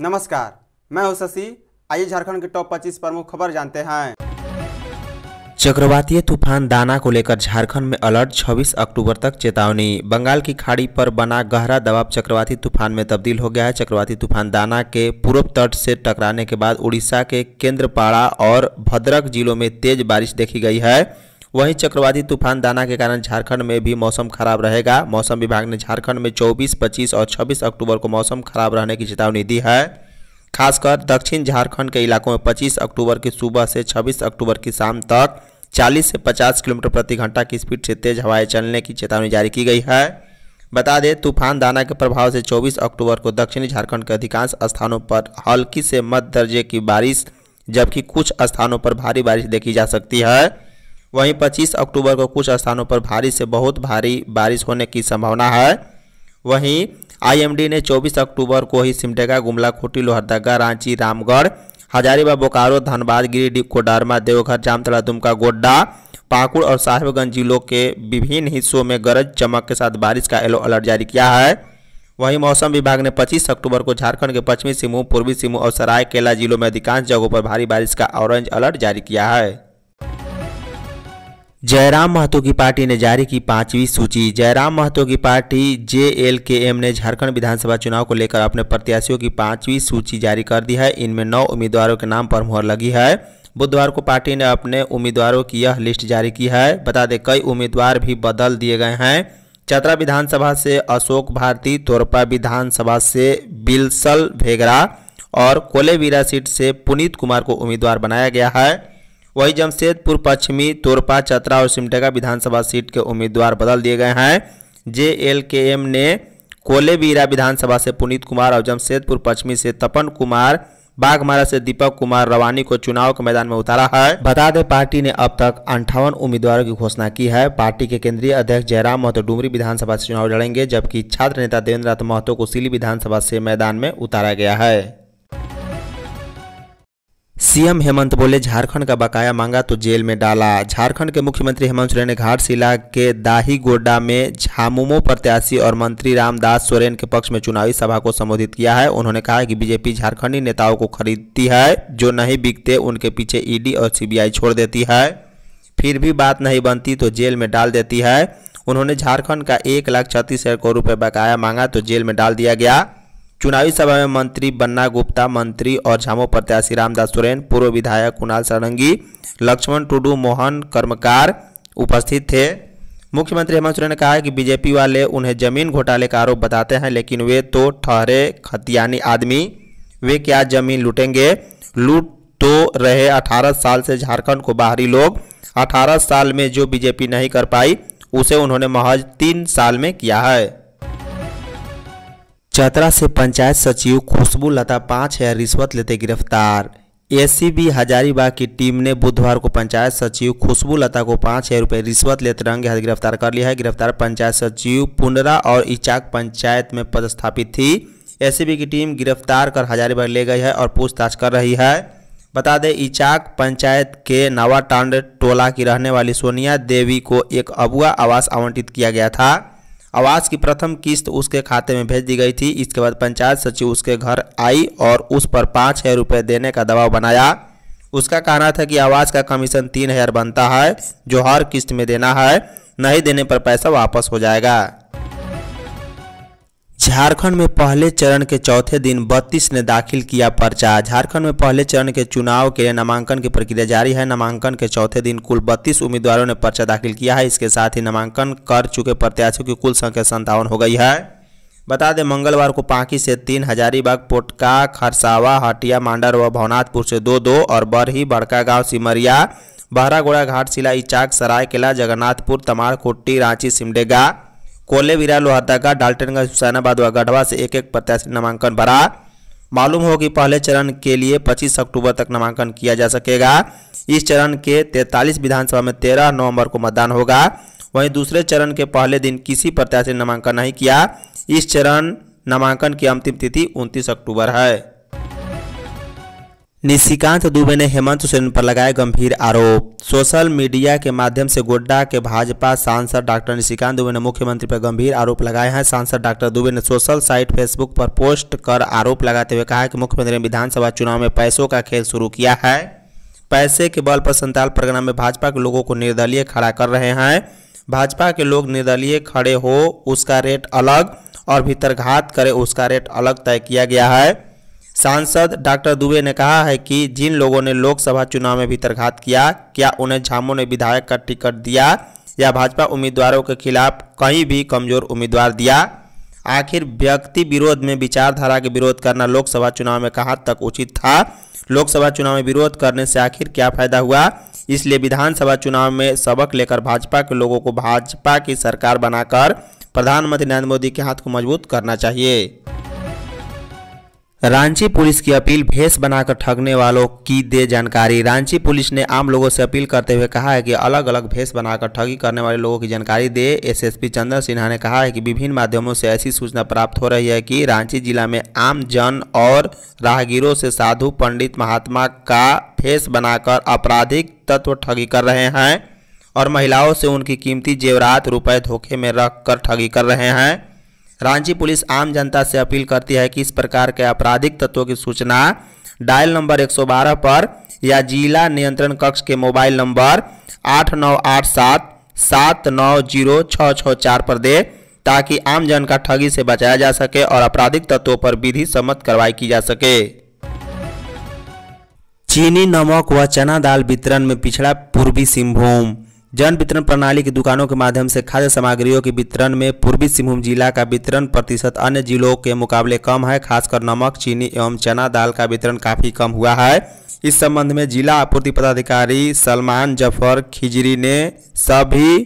नमस्कार मैं हूं शशि आइए झारखंड के टॉप 25 प्रमुख खबर जानते हैं चक्रवातीय तूफान दाना को लेकर झारखंड में अलर्ट 26 अक्टूबर तक चेतावनी बंगाल की खाड़ी पर बना गहरा दबाव चक्रवाती तूफान में तब्दील हो गया है चक्रवाती तूफान दाना के पूर्व तट से टकराने के बाद उड़ीसा के केंद्रपाड़ा और भद्रक जिलों में तेज बारिश देखी गई है वहीं चक्रवाती तूफान दाना के कारण झारखंड में भी मौसम खराब रहेगा मौसम विभाग ने झारखंड में चौबीस पच्चीस और छब्बीस अक्टूबर को मौसम खराब रहने की चेतावनी दी है खासकर दक्षिण झारखंड के इलाकों में 25 अक्टूबर की सुबह से 26 अक्टूबर की शाम तक 40 से 50 किलोमीटर प्रति घंटा की स्पीड से तेज हवाएं चलने की चेतावनी जारी की गई है बता दें तूफान दाना के प्रभाव से 24 अक्टूबर को दक्षिणी झारखंड के अधिकांश स्थानों पर हल्की से मध्य दर्जे की बारिश जबकि कुछ स्थानों पर भारी बारिश देखी जा सकती है वहीं 25 अक्टूबर को कुछ स्थानों पर भारी से बहुत भारी बारिश होने की संभावना है वहीं आईएमडी ने 24 अक्टूबर को ही सिमडेगा गुमला खूटी लोहरदगा रांची रामगढ़ हजारीबाग बोकारो धनबाद गिरिडीह कोडरमा देवघर जामतला दुमका गोड्डा पाकुड़ और साहेबगंज जिलों के विभिन्न हिस्सों में गरज चमक के साथ बारिश का येलो अलर्ट जारी किया है वहीं मौसम विभाग ने 25 अक्टूबर को झारखंड के पश्चिमी सिंहभूम पूर्वी सिंहभूम और सरायकेला जिलों में अधिकांश जगहों पर भारी बारिश का ऑरेंज अलर्ट जारी किया है जयराम महतो की पार्टी ने जारी की पांचवी सूची जयराम महतो की party J L K M ने झारखंड विधानसभा चुनाव को लेकर अपने प्रत्याशियों की पांचवी सूची जारी कर दी है इनमें नौ उम्मीदवारों के नाम पर मुहर लगी है बुधवार को पार्टी ने अपने उम्मीदवारों की यह लिस्ट जारी की है बता दें कई उम्मीदवार भी बदल दिए गए हैं चतरा विधानसभा से अशोक भारती तोरपा विधानसभा से बिलसल भेगरा और कोलेवीरा सीट से पुनीत कुमार को उम्मीदवार बनाया गया है वही जमशेदपुर पश्चिमी तोरपा चतरा और सिमटेगा विधानसभा सीट के उम्मीदवार बदल दिए गए हैं जे एल के एम ने कोलेबीरा विधानसभा से पुनीत कुमार और जमशेदपुर पश्चिमी से तपन कुमार बाघमारा से दीपक कुमार रवानी को चुनाव के मैदान में उतारा है बता दें पार्टी ने अब तक अंठावन उम्मीदवारों की घोषणा की है पार्टी के केंद्रीय अध्यक्ष जयराम महतो डुमरी विधानसभा से चुनाव लड़ेंगे जबकि छात्र नेता देवेंद्र नाथ महतो को सिली विधानसभा से मैदान में उतारा गया है सीएम हेमंत बोले झारखंड का बकाया मांगा तो जेल में डाला झारखंड के मुख्यमंत्री हेमंत सोरेन ने घाट शिला के दाही गोड्डा में झामुमो प्रत्याशी और मंत्री रामदास सोरेन के पक्ष में चुनावी सभा को संबोधित किया है उन्होंने कहा कि बीजेपी झारखंडी नेताओं को खरीदती है जो नहीं बिकते उनके पीछे ईडी और सीबीआई छोड़ देती है फिर भी बात नहीं बनती तो जेल में डाल देती है उन्होंने झारखंड का एक लाख छत्तीस हजार करोड़ रुपये बकाया मांगा तो जेल में डाल दिया गया चुनावी सभा में मंत्री बन्ना गुप्ता मंत्री और झामो प्रत्याशी रामदास सोरेन पूर्व विधायक कुणाल सारंगी लक्ष्मण टुडू मोहन कर्मकार उपस्थित थे मुख्यमंत्री हेमंत सोरेन ने कहा कि बीजेपी वाले उन्हें जमीन घोटाले का आरोप बताते हैं लेकिन वे तो ठहरे खतियानी आदमी वे क्या जमीन लूटेंगे लूट तो रहे 18 साल से झारखंड को बाहरी लोग 18 साल में जो बीजेपी नहीं कर पाई उसे उन्होंने महज तीन साल में किया है चतरा से पंचायत सचिव खुशबू लता पाँच हजार रिश्वत लेते गिरफ्तार एसीबी हजारीबाग की टीम ने बुधवार को पंचायत सचिव खुशबू लता को पाँच हज़ार रुपये रिश्वत लेते रंगे हाथ गिरफ्तार कर लिया है गिरफ्तार पंचायत सचिव पुनरा और इचाक पंचायत में पदस्थापित थी एसीबी की टीम गिरफ्तार कर हजारीबाग ले गई है और पूछताछ कर रही है बता दें इचाक पंचायत के नवाटांड टोला की रहने वाली सोनिया देवी को एक अबुआ आवास आवंटित किया गया था आवास की प्रथम किस्त उसके खाते में भेज दी गई थी इसके बाद पंचायत सचिव उसके घर आई और उस पर पाँच हज़ार रुपये देने का दबाव बनाया उसका कहना था कि आवास का कमीशन तीन हज़ार बनता है जो हर किस्त में देना है नहीं देने पर पैसा वापस हो जाएगा झारखंड में पहले चरण के चौथे दिन 32 ने दाखिल किया पर्चा झारखंड में पहले चरण के चुनाव के लिए नामांकन की प्रक्रिया जारी है नामांकन के चौथे दिन कुल 32 उम्मीदवारों ने पर्चा दाखिल किया है इसके साथ ही नामांकन कर चुके प्रत्याशियों की कुल संख्या संतावन हो गई है बता दें मंगलवार को पांकी से तीन हजारीबाग पोटका खरसावा हटिया मांडर व भवनाथपुर से दो दो और बरही बड़कागांव सिमरिया बहरागोड़ा घाट शिला इचाक सरायकेला जगन्नाथपुर तमारकोट्टी रांची सिमडेगा कोले लोहरदगा लोहारदागा डाल्टनगंज हुसैनाबाद व गढ़वा से एक एक प्रत्याशी नामांकन भरा मालूम हो कि पहले चरण के लिए 25 अक्टूबर तक नामांकन किया जा सकेगा इस चरण के 43 विधानसभा में 13 नवंबर को मतदान होगा वहीं दूसरे चरण के पहले दिन किसी प्रत्याशी ने नामांकन नहीं किया इस चरण नामांकन की अंतिम तिथि 29 अक्टूबर है निशिकांत दुबे ने हेमंत सोरेन पर लगाए गंभीर आरोप सोशल मीडिया के माध्यम से गोड्डा के भाजपा सांसद डॉक्टर निशिकांत दुबे ने मुख्यमंत्री पर गंभीर आरोप लगाए हैं सांसद डॉक्टर दुबे ने सोशल साइट फेसबुक पर पोस्ट कर आरोप लगाते हुए कहा कि मुख्यमंत्री ने विधानसभा चुनाव में पैसों का खेल शुरू किया है पैसे के बल पर संताल परगना में भाजपा के लोगों को निर्दलीय खड़ा कर रहे हैं भाजपा के लोग निर्दलीय खड़े हो उसका रेट अलग और भीतर घात करे उसका रेट अलग तय किया गया है सांसद डॉक्टर दुबे ने कहा है कि जिन लोगों ने लोकसभा चुनाव में भीतरघात किया क्या उन्हें झामों ने विधायक का टिकट दिया या भाजपा उम्मीदवारों के खिलाफ कहीं भी कमजोर उम्मीदवार दिया आखिर व्यक्ति विरोध में विचारधारा के विरोध करना लोकसभा चुनाव में कहाँ तक उचित था लोकसभा चुनाव में विरोध करने से आखिर क्या फायदा हुआ इसलिए विधानसभा चुनाव में सबक लेकर भाजपा के लोगों को भाजपा की सरकार बनाकर प्रधानमंत्री नरेंद्र मोदी के हाथ को मजबूत करना चाहिए रांची पुलिस की अपील भेस बनाकर ठगने वालों की दे जानकारी रांची पुलिस ने आम लोगों से अपील करते हुए कहा है कि अलग अलग भेस बनाकर ठगी करने वाले लोगों की जानकारी दे एसएसपी चंद्र सिन्हा ने कहा है कि विभिन्न माध्यमों से ऐसी सूचना प्राप्त हो रही है कि रांची जिला में आम जन और राहगीरों से साधु पंडित महात्मा का भेस बनाकर आपराधिक तत्व ठगी कर रहे हैं और महिलाओं से उनकी कीमती जेवरात रुपये धोखे में रख ठगी कर रहे हैं रांची पुलिस आम जनता से अपील करती है कि इस प्रकार के आपराधिक तत्वों की सूचना डायल नंबर 112 पर या जिला नियंत्रण कक्ष के मोबाइल नंबर आठ नौ आठ सात सात नौ जीरो छः छः चार पर दे ताकि आम जन का ठगी से बचाया जा सके और आपराधिक तत्वों पर विधि सम्मत कार्रवाई की जा सके चीनी नमक व चना दाल वितरण में पिछड़ा पूर्वी सिंहभूम जन वितरण प्रणाली की दुकानों के माध्यम से खाद्य सामग्रियों के वितरण में पूर्वी सिंहभूम जिला का वितरण प्रतिशत अन्य जिलों के मुकाबले कम है खासकर नमक चीनी एवं चना दाल का वितरण काफ़ी कम हुआ है इस संबंध में जिला आपूर्ति पदाधिकारी सलमान जफर खिजरी ने सभी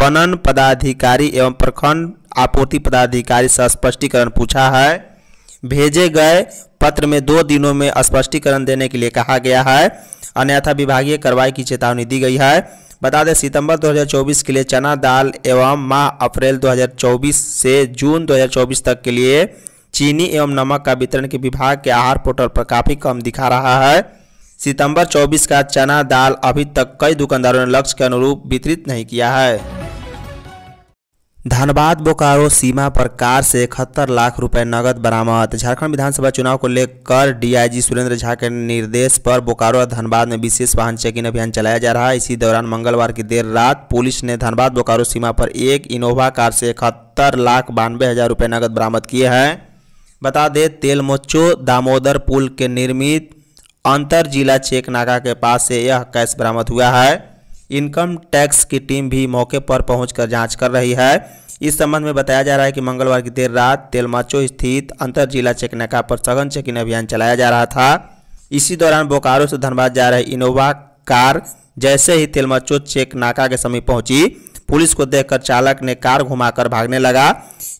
पनन पदाधिकारी एवं प्रखंड आपूर्ति पदाधिकारी से स्पष्टीकरण पूछा है भेजे गए पत्र में दो दिनों में स्पष्टीकरण देने के लिए कहा गया है अन्यथा विभागीय कार्रवाई की चेतावनी दी गई है बता दें सितंबर 2024 के लिए चना दाल एवं माह अप्रैल 2024 से जून 2024 तक के लिए चीनी एवं नमक का वितरण के विभाग के आहार पोर्टल पर काफ़ी कम दिखा रहा है सितंबर 24 का चना दाल अभी तक कई दुकानदारों ने लक्ष्य के अनुरूप वितरित नहीं किया है धनबाद बोकारो सीमा पर कार से इकहत्तर लाख रुपए नकद बरामद झारखंड विधानसभा चुनाव को लेकर डीआईजी सुरेंद्र झा के निर्देश पर बोकारो और धनबाद में विशेष वाहन चेकिंग अभियान चलाया जा रहा है इसी दौरान मंगलवार की देर रात पुलिस ने धनबाद बोकारो सीमा पर एक इनोवा कार से इकहत्तर लाख बानवे हजार रुपये नकद बरामद किए हैं बता दें तेलमोचो दामोदर पुल के निर्मित अंतर जिला चेक नाका के पास से यह कैश बरामद हुआ है इनकम टैक्स की टीम भी मौके पर पहुंचकर जांच कर रही है इस संबंध में बताया जा रहा है कि मंगलवार की देर रात तेलमाचो स्थित अंतर जिला चेकनाका पर सघन चेकिंग अभियान चलाया जा रहा था इसी दौरान बोकारो से धनबाद जा रही इनोवा कार जैसे ही तेलमाचो चेक नाका के समीप पहुंची पुलिस को देखकर चालक ने कार घुमाकर भागने लगा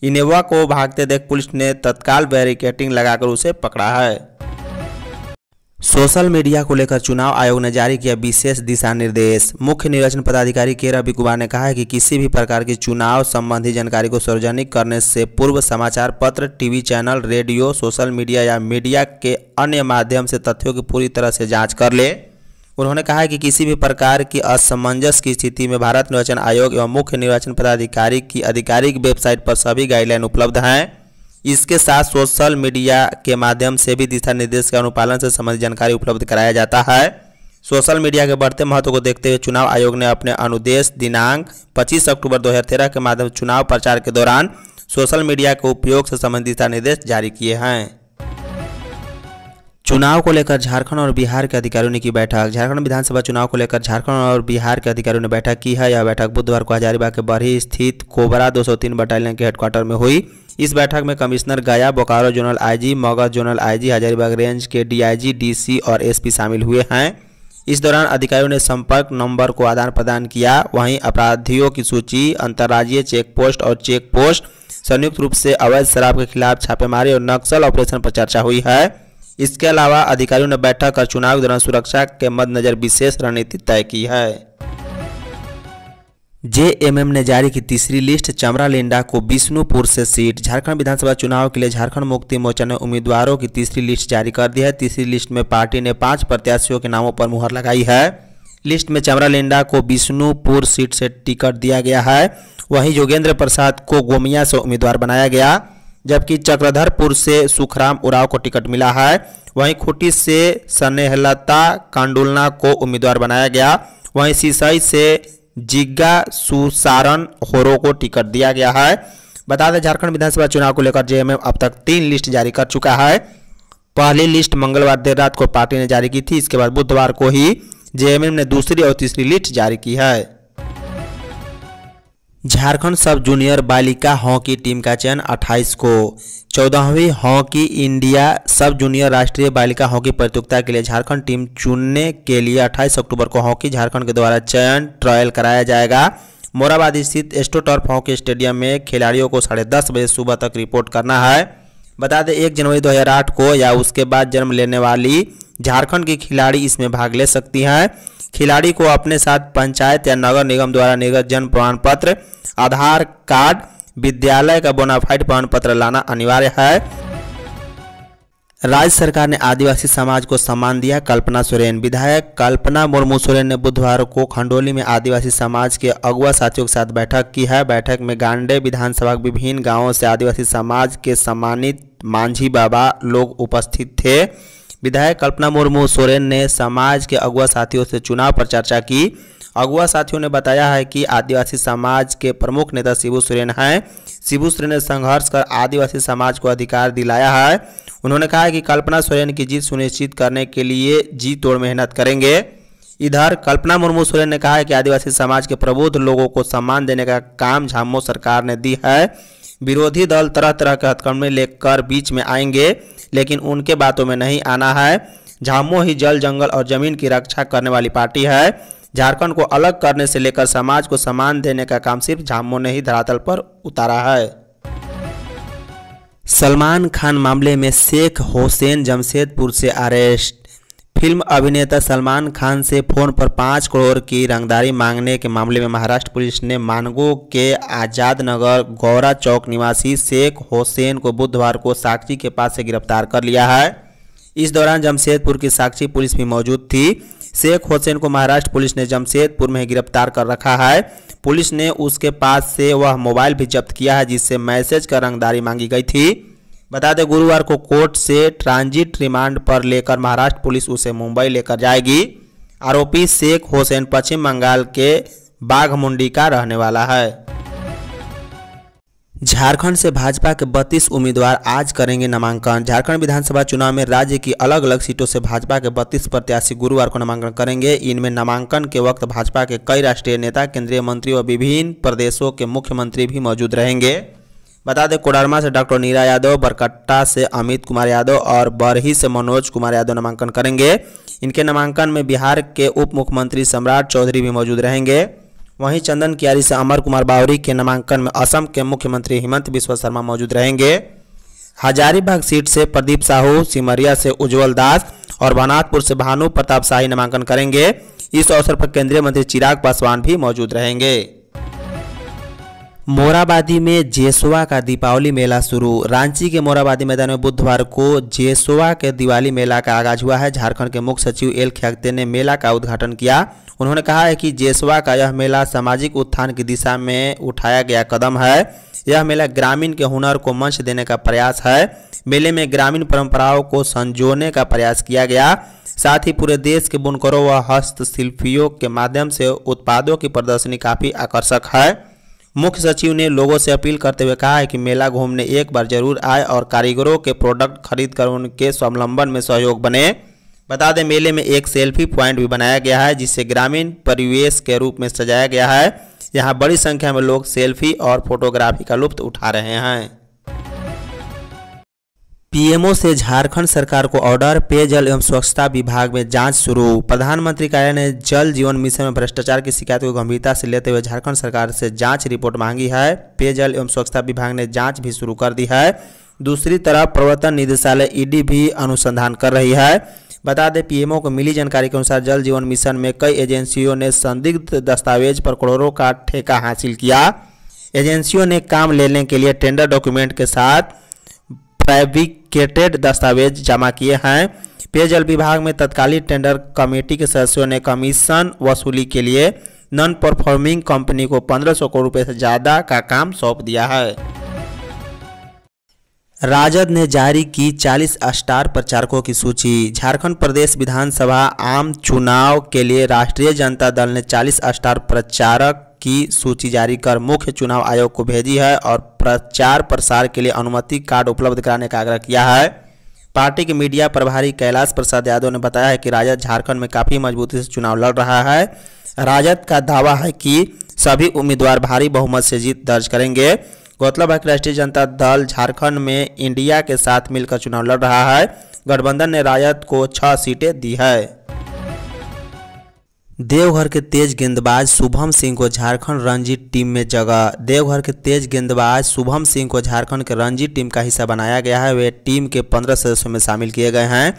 इनोवा को भागते देख पुलिस ने तत्काल बैरिकेटिंग लगाकर उसे पकड़ा है सोशल मीडिया को लेकर चुनाव आयोग ने जारी किया विशेष दिशा निर्देश मुख्य निर्वाचन पदाधिकारी के रवि कुमार ने कहा है कि किसी भी प्रकार की चुनाव संबंधी जानकारी को सार्वजनिक करने से पूर्व समाचार पत्र TV channel radio social media या मीडिया के अन्य माध्यम से तथ्यों की पूरी तरह से जांच कर ले उन्होंने कहा है कि किसी भी प्रकार की असमंजस की स्थिति में भारत निर्वाचन आयोग एवं मुख्य निर्वाचन पदाधिकारी की आधिकारिक वेबसाइट पर सभी गाइडलाइन उपलब्ध हैं इसके साथ सोशल मीडिया के माध्यम से भी दिशा निर्देश के अनुपालन से संबंधित जानकारी उपलब्ध कराया जाता है सोशल मीडिया के बढ़ते महत्व को देखते हुए चुनाव आयोग ने अपने अनुदेश दिनांक 25 अक्टूबर 2013 के माध्यम से चुनाव प्रचार के दौरान सोशल मीडिया के उपयोग से संबंधित दिशा निर्देश जारी किए हैं चुनाव को लेकर झारखंड और बिहार के अधिकारियों ने की बैठक झारखंड विधानसभा चुनाव को लेकर झारखंड और बिहार के अधिकारियों ने बैठक की है यह बैठक बुधवार को हजारीबाग के बरही स्थित कोबरा 203 बटालियन के हेडक्वार्टर में हुई इस बैठक में commissioner Gaya Bokaro zonal IG Magadh zonal IG Hazaribagh range के डीआईजी डीसी और एसपी शामिल हुए हैं इस दौरान अधिकारियों ने संपर्क नंबर को आदान प्रदान किया वहीं अपराधियों की सूची अंतर्राज्यीय चेक पोस्ट और चेक पोस्ट संयुक्त रूप से अवैध शराब के खिलाफ छापेमारी और नक्सल ऑपरेशन पर चर्चा हुई है इसके अलावा अधिकारियों ने बैठक कर चुनाव के दौरान सुरक्षा के मद्देनजर विशेष रणनीति तय की है जेएमएम ने जारी की तीसरी लिस्ट चमरा लिंडा को बिष्णुपुर से सीट झारखंड विधानसभा चुनाव के लिए झारखंड मुक्ति मोर्चा ने उम्मीदवारों की तीसरी लिस्ट जारी कर दी है तीसरी लिस्ट में पार्टी ने पांच प्रत्याशियों के नामों पर मुहर लगाई है लिस्ट में चमरा लिंडा को बिष्णुपुर सीट से टिकट दिया गया है वहीं योगेंद्र प्रसाद को गोमिया से उम्मीदवार बनाया गया जबकि चक्रधरपुर से सुखराम उराव को टिकट मिला है वहीं खुटी से स्नेहलता कांडुलना को उम्मीदवार बनाया गया वहीं सिसई से जिग्गा सुसारन होरो को टिकट दिया गया है बता दें झारखंड विधानसभा चुनाव को लेकर जे अब तक तीन लिस्ट जारी कर चुका है पहली लिस्ट मंगलवार देर रात को पार्टी ने जारी की थी इसके बाद बुधवार को ही जेएमएम ने दूसरी और तीसरी लिस्ट जारी की है झारखंड सब जूनियर बालिका हॉकी टीम का चयन 28 को चौदहवीं हॉकी इंडिया सब जूनियर राष्ट्रीय बालिका हॉकी प्रतियोगिता के लिए झारखंड टीम चुनने के लिए 28 अक्टूबर को हॉकी झारखंड के द्वारा चयन ट्रायल कराया जाएगा मोराबाद स्थित एस्टोटर्फ हॉकी स्टेडियम में खिलाड़ियों को साढ़े दस बजे सुबह तक रिपोर्ट करना है बता दें एक जनवरी दो को या उसके बाद जन्म लेने वाली झारखंड की खिलाड़ी इसमें भाग ले सकती हैं खिलाड़ी को अपने साथ पंचायत या नगर निगम द्वारा निर्गत जन्म प्रमाण पत्र आधार कार्ड विद्यालय का बोनाफाइड प्रमाण पत्र लाना अनिवार्य है राज्य सरकार ने आदिवासी समाज को सम्मान दिया कल्पना सोरेन विधायक कल्पना मुर्मू सोरेन ने बुधवार को खंडोली में आदिवासी समाज के अगुआ साथियों के साथ बैठक की है बैठक में गांडे विधानसभा के विभिन्न गांवों से आदिवासी समाज के सम्मानित मांझी बाबा लोग उपस्थित थे विधायक कल्पना मुर्मू सोरेन ने समाज के अगुआ साथियों से चुनाव पर चर्चा की अगुआ साथियों ने बताया है कि आदिवासी समाज के प्रमुख नेता शिबू सोरेन हैं शिबू सोरेन ने संघर्ष कर आदिवासी समाज को अधिकार दिलाया है उन्होंने कहा है कि कल्पना सोरेन की जीत सुनिश्चित करने के लिए जी तोड़ मेहनत करेंगे इधर कल्पना मुर्मू सोरेन ने कहा है कि आदिवासी समाज के प्रबुद्ध लोगों को सम्मान देने का काम झामो सरकार ने दी है विरोधी दल तरह तरह के हथकंडे लेकर बीच में आएंगे लेकिन उनके बातों में नहीं आना है झामो ही जल जंगल और जमीन की रक्षा करने वाली पार्टी है झारखंड को अलग करने से लेकर समाज को सम्मान देने का काम सिर्फ झामो ने ही धरातल पर उतारा है सलमान खान मामले में शेख हुसैन जमशेदपुर से अरेस्ट फिल्म अभिनेता सलमान खान से फोन पर पाँच करोड़ की रंगदारी मांगने के मामले में महाराष्ट्र पुलिस ने मानगो के आज़ाद नगर गौरा चौक निवासी शेख हुसैन को बुधवार को साक्षी के पास से गिरफ्तार कर लिया है इस दौरान जमशेदपुर की साक्षी पुलिस भी मौजूद थी शेख हुसैन को महाराष्ट्र पुलिस ने जमशेदपुर में गिरफ्तार कर रखा है पुलिस ने उसके पास से वह मोबाइल भी जब्त किया है जिससे मैसेज कर रंगदारी मांगी गई थी बता दें गुरुवार को कोर्ट से ट्रांजिट रिमांड पर लेकर महाराष्ट्र पुलिस उसे मुंबई लेकर जाएगी आरोपी शेख हुसैन पश्चिम बंगाल के बाघमुंडी का रहने वाला है झारखंड से भाजपा के 32 उम्मीदवार आज करेंगे नामांकन झारखंड विधानसभा चुनाव में राज्य की अलग अलग सीटों से भाजपा के 32 प्रत्याशी गुरुवार को नामांकन करेंगे इनमें नामांकन के वक्त भाजपा के कई राष्ट्रीय नेता केंद्रीय मंत्री और विभिन्न प्रदेशों के मुख्यमंत्री भी मौजूद रहेंगे बता दें कोडरमा से डॉक्टर नीरा यादव बरकट्टा से अमित कुमार यादव और बरही से मनोज कुमार यादव नामांकन करेंगे इनके नामांकन में बिहार के उप मुख्यमंत्री सम्राट चौधरी भी मौजूद रहेंगे वहीं चंदन कियारी से अमर कुमार बावरी के नामांकन में असम के मुख्यमंत्री हेमंत बिश्व शर्मा मौजूद रहेंगे हजारीबाग सीट से प्रदीप साहू सिमरिया से उज्ज्वल दास और बनाथपुर से भानु प्रताप शाही नामांकन करेंगे इस अवसर पर केंद्रीय मंत्री चिराग पासवान भी मौजूद रहेंगे मोराबादी में जेसुआ का दीपावली मेला शुरू रांची के मोराबादी मैदान में बुधवार को जेसुआ के दिवाली मेला का आगाज हुआ है झारखंड के मुख्य सचिव एल ख्यागते ने मेला का उद्घाटन किया उन्होंने कहा है कि जेसुआ का यह मेला सामाजिक उत्थान की दिशा में उठाया गया कदम है यह मेला ग्रामीण के हुनर को मंच देने का प्रयास है मेले में ग्रामीण परंपराओं को संजोने का प्रयास किया गया साथ ही पूरे देश के बुनकरों व हस्तशिल्पियों के माध्यम से उत्पादों की प्रदर्शनी काफ़ी आकर्षक है मुख्य सचिव ने लोगों से अपील करते हुए कहा है कि मेला घूमने एक बार जरूर आए और कारीगरों के प्रोडक्ट खरीद कर उनके स्वावलंबन में सहयोग बने बता दें मेले में एक सेल्फी पॉइंट भी बनाया गया है जिसे ग्रामीण परिवेश के रूप में सजाया गया है यहाँ बड़ी संख्या में लोग सेल्फी और फोटोग्राफी का लुप्त उठा रहे हैं पीएमओ से झारखंड सरकार को ऑर्डर पेयजल एवं स्वच्छता विभाग में जांच शुरू प्रधानमंत्री कार्यालय ने जल जीवन मिशन में भ्रष्टाचार की शिकायत को गंभीरता से लेते हुए झारखंड सरकार से जांच रिपोर्ट मांगी है पेयजल एवं स्वच्छता विभाग ने जांच भी शुरू कर दी है दूसरी तरफ प्रवर्तन निदेशालय ईडी भी अनुसंधान कर रही है बता दें पीएमओ को मिली जानकारी के अनुसार जल जीवन मिशन में कई एजेंसियों ने संदिग्ध दस्तावेज पर करोड़ों का ठेका हासिल किया एजेंसियों ने काम लेने के लिए टेंडर डॉक्यूमेंट के साथ फैब्रिकेटेड दस्तावेज जमा किए हैं पेयजल विभाग में तत्कालीन टेंडर कमेटी के सदस्यों ने कमीशन वसूली के लिए नॉन परफॉर्मिंग कंपनी को पंद्रह सौ करोड़ रुपये से ज़्यादा का काम सौंप दिया है राजद ने जारी की 40 स्टार प्रचारकों की सूची झारखंड प्रदेश विधानसभा आम चुनाव के लिए राष्ट्रीय जनता दल ने 40 स्टार प्रचारक की सूची जारी कर मुख्य चुनाव आयोग को भेजी है और प्रचार प्रसार के लिए अनुमति कार्ड उपलब्ध कराने का आग्रह किया है पार्टी के मीडिया प्रभारी कैलाश प्रसाद यादव ने बताया है कि राजद झारखंड में काफ़ी मजबूती से चुनाव लड़ रहा है राजद का दावा है कि सभी उम्मीदवार भारी बहुमत से जीत दर्ज करेंगे है कि राष्ट्रीय जनता दल झारखंड में इंडिया के साथ मिलकर चुनाव लड़ रहा है गठबंधन ने राजद को छह सीटें दी है देवघर के तेज गेंदबाज शुभम सिंह को झारखंड रणजी टीम में जगह देवघर के तेज गेंदबाज शुभम सिंह को झारखंड के रणजी टीम का हिस्सा बनाया गया है वे टीम के पंद्रह सदस्यों में शामिल किए गए हैं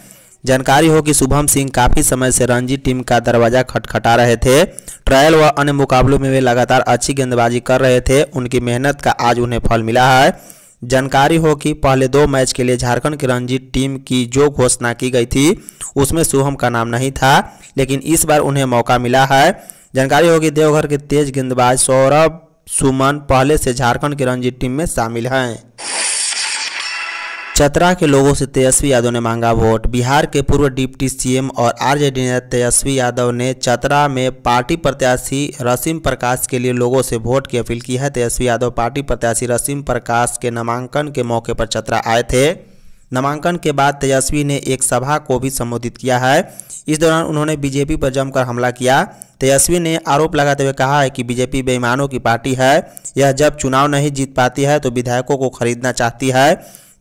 जानकारी हो कि शुभम सिंह काफी समय से रणजी टीम का दरवाजा खटखटा रहे थे ट्रायल व अन्य मुकाबलों में वे लगातार अच्छी गेंदबाजी कर रहे थे उनकी मेहनत का आज उन्हें फल मिला है जानकारी हो कि पहले दो मैच के लिए झारखंड की रणजी टीम की जो घोषणा की गई थी उसमें शुभम का नाम नहीं था लेकिन इस बार उन्हें मौका मिला है जानकारी हो कि देवघर के तेज गेंदबाज सौरभ सुमन पहले से झारखंड की रणजी टीम में शामिल हैं चतरा के लोगों से तेजस्वी यादव ने मांगा वोट बिहार के पूर्व डिप्टी सीएम और आरजेडी नेता तेजस्वी यादव ने चतरा में पार्टी प्रत्याशी रसीम प्रकाश के लिए लोगों से वोट की अपील की है तेजस्वी यादव पार्टी प्रत्याशी रसीम प्रकाश के नामांकन के मौके पर चतरा आए थे नामांकन के बाद तेजस्वी ने एक सभा को भी संबोधित किया है इस दौरान उन्होंने बीजेपी पर जमकर हमला किया तेजस्वी ने आरोप लगाते हुए कहा है कि बीजेपी बेईमानों की पार्टी है यह जब चुनाव नहीं जीत पाती है तो विधायकों को खरीदना चाहती है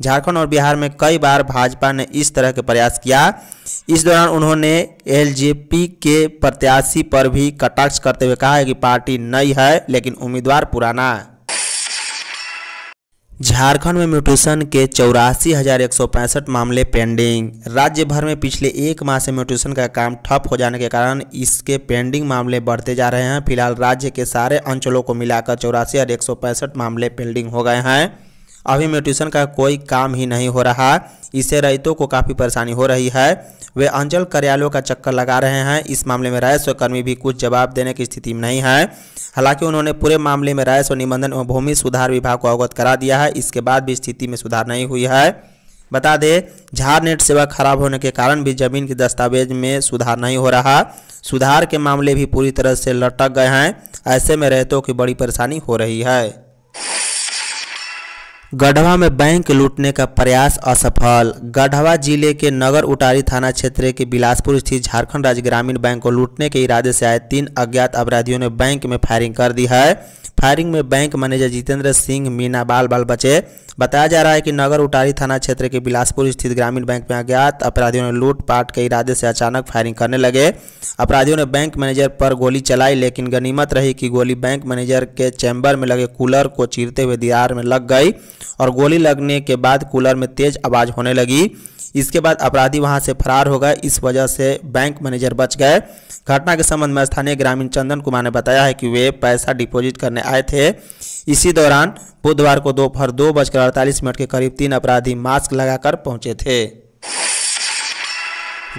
झारखंड और बिहार में कई बार भाजपा ने इस तरह के प्रयास किया इस दौरान उन्होंने एलजेपी के प्रत्याशी पर भी कटाक्ष करते हुए कहा है कि पार्टी नई है लेकिन उम्मीदवार पुराना है झारखंड में म्यूटेशन के चौरासी हज़ार एक सौ पैंसठ मामले पेंडिंग राज्य भर में पिछले एक माह से म्यूटेशन का काम ठप हो जाने के कारण इसके पेंडिंग मामले बढ़ते जा रहे हैं फिलहाल राज्य के सारे अंचलों को मिलाकर चौरासी हज़ार एक सौ पैंसठ मामले पेंडिंग हो गए हैं अभी म्यूटेशन का कोई काम ही नहीं हो रहा इससे रईतों को काफ़ी परेशानी हो रही है वे अंचल कार्यालयों का चक्कर लगा रहे हैं इस मामले में राजस्व कर्मी भी कुछ जवाब देने की स्थिति में नहीं है हालांकि उन्होंने पूरे मामले में राजस्व निबंधन एवं भूमि सुधार विभाग को अवगत करा दिया है इसके बाद भी स्थिति में सुधार नहीं हुई है बता दें झार नेट सेवा खराब होने के कारण भी जमीन के दस्तावेज में सुधार नहीं हो रहा सुधार के मामले भी पूरी तरह से लटक गए हैं ऐसे में रहतों की बड़ी परेशानी हो रही है गढ़वा में बैंक लूटने का प्रयास असफल गढ़वा जिले के नगर उटारी थाना क्षेत्र के बिलासपुर स्थित झारखंड राज्य ग्रामीण बैंक को लूटने के इरादे से आए तीन अज्ञात अपराधियों ने बैंक में फायरिंग कर दी है फायरिंग में बैंक मैनेजर जितेंद्र सिंह मीना बाल बाल बचे बताया जा रहा है कि नगर उटारी थाना क्षेत्र के बिलासपुर स्थित ग्रामीण बैंक में अज्ञात अपराधियों ने लूटपाट के इरादे से अचानक फायरिंग करने लगे अपराधियों ने बैंक मैनेजर पर गोली चलाई लेकिन गनीमत रही कि गोली बैंक मैनेजर के चैम्बर में लगे कूलर को चीरते हुए दीवार में लग गई और गोली लगने के बाद कूलर में तेज आवाज़ होने लगी इसके बाद अपराधी वहां से फरार हो गए इस वजह से बैंक मैनेजर बच गए घटना के संबंध में स्थानीय ग्रामीण चंदन कुमार ने बताया है कि वे पैसा डिपॉजिट करने आए आए थे इसी दौरान बुधवार को दोपहर दो, दो बजकर अड़तालीस मिनट के करीब तीन अपराधी मास्क लगाकर पहुंचे थे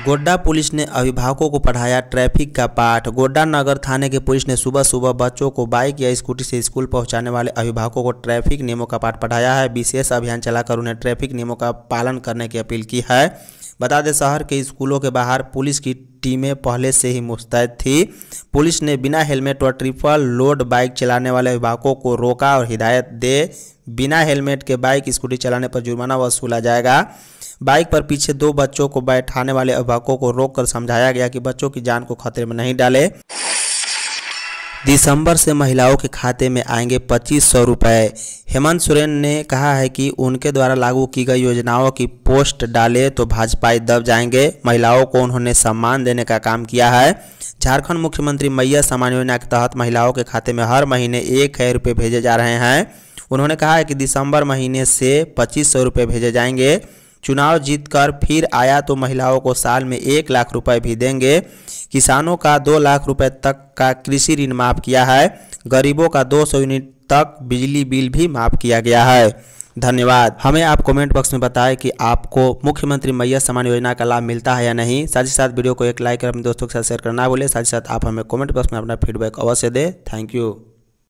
गोड्डा पुलिस ने अभिभावकों को पढ़ाया ट्रैफिक का पाठ गोड्डा नगर थाने के पुलिस ने सुबह सुबह बच्चों को बाइक या स्कूटी से स्कूल पहुंचाने वाले अभिभावकों को ट्रैफिक नियमों का पाठ पढ़ाया है विशेष अभियान चलाकर उन्हें ट्रैफिक नियमों का पालन करने की अपील की है बता दें शहर के स्कूलों के बाहर पुलिस की टीमें पहले से ही मुस्तैद थी पुलिस ने बिना हेलमेट और ट्रिपल लोड बाइक चलाने वाले अभिभावकों को रोका और हिदायत दे बिना हेलमेट के बाइक स्कूटी चलाने पर जुर्माना वसूला जाएगा बाइक पर पीछे दो बच्चों को बैठाने वाले अभिभावकों को रोककर समझाया गया कि बच्चों की जान को खतरे में नहीं डाले दिसंबर से महिलाओं के खाते में आएंगे पच्चीस सौ रुपये हेमंत सोरेन ने कहा है कि उनके द्वारा लागू की गई योजनाओं की पोस्ट डाले तो भाजपाई दब जाएंगे महिलाओं को उन्होंने सम्मान देने का काम किया है झारखंड मुख्यमंत्री मैया सम्मान योजना के तहत महिलाओं के खाते में हर महीने एक हजार रुपये भेजे जा रहे हैं उन्होंने कहा है कि दिसंबर महीने से पच्चीस सौ रुपये भेजे जाएंगे चुनाव जीतकर फिर आया तो महिलाओं को साल में एक लाख रुपए भी देंगे किसानों का दो लाख रुपए तक का कृषि ऋण माफ किया है गरीबों का दो सौ यूनिट तक बिजली बिल भी माफ किया गया है धन्यवाद हमें आप कमेंट बॉक्स में बताएं कि आपको मुख्यमंत्री मैया सम्मान योजना का लाभ मिलता है या नहीं साथ ही साथ वीडियो को एक लाइक और अपने दोस्तों के साथ शेयर करना भूलें साथ ही साथ आप हमें कमेंट बॉक्स में अपना फीडबैक अवश्य दें थैंक यू